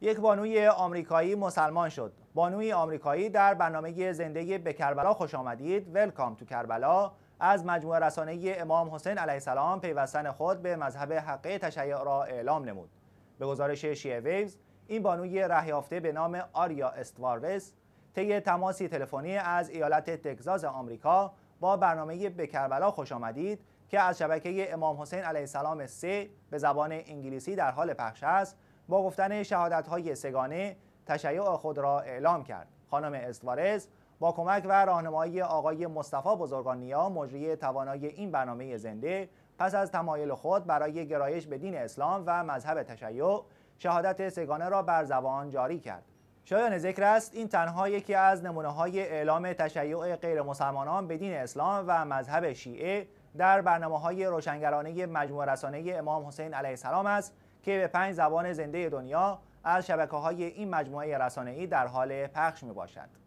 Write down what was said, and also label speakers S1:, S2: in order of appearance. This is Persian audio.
S1: یک بانوی آمریکایی مسلمان شد بانوی آمریکایی در برنامه زندگی به کربلا خوش آمدید ولکام تو کربلا از مجموعه رسانه امام حسین علیه السلام پیوستن خود به مذهب حقه تشیع را اعلام نمود به گزارش شیعه ویوز این بانوی رهیافته به نام آریا استوارویس طی تماسی تلفنی از ایالت تگزاس آمریکا با برنامه به کربلا خوش آمدید که از شبکه امام حسین علیه السلام سه به زبان انگلیسی در حال پخش است با گفتن شهادت های سگانه تشیع خود را اعلام کرد خانم استوارز با کمک و راهنمایی آقای مصطفی بزرگانیا مجری توانای این برنامه زنده پس از تمایل خود برای گرایش به دین اسلام و مذهب تشیع شهادت سگانه را بر زبان جاری کرد شایان ذکر است این تنها یکی از نمونه های اعلام تشیع غیر مسلمانان به دین اسلام و مذهب شیعه در برنامه های روشنگرانه مجموع رسانه امام حسین علیه السلام است که به پنج زبان زنده دنیا از شبکه های این مجموعه رسانه‌ای در حال پخش می باشد.